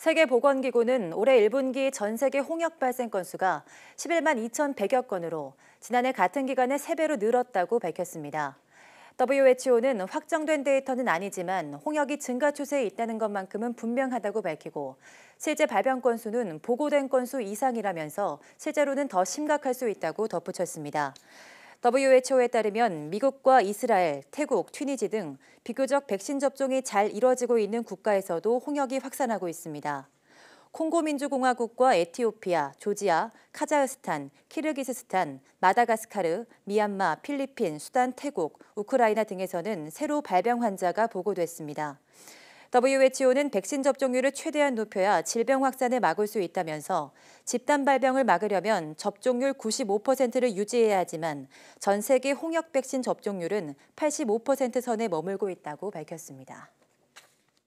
세계보건기구는 올해 1분기 전 세계 홍역 발생 건수가 11만 2,100여 건으로 지난해 같은 기간에 3배로 늘었다고 밝혔습니다. WHO는 확정된 데이터는 아니지만 홍역이 증가 추세에 있다는 것만큼은 분명하다고 밝히고 실제 발병 건수는 보고된 건수 이상이라면서 실제로는 더 심각할 수 있다고 덧붙였습니다. WHO에 따르면 미국과 이스라엘, 태국, 튀니지 등 비교적 백신 접종이 잘 이뤄지고 있는 국가에서도 홍역이 확산하고 있습니다. 콩고민주공화국과 에티오피아, 조지아, 카자흐스탄, 키르기스스탄, 마다가스카르, 미얀마, 필리핀, 수단, 태국, 우크라이나 등에서는 새로 발병 환자가 보고됐습니다. WHO는 백신 접종률을 최대한 높여야 질병 확산을 막을 수 있다면서 집단 발병을 막으려면 접종률 95%를 유지해야 하지만 전 세계 홍역 백신 접종률은 85% 선에 머물고 있다고 밝혔습니다.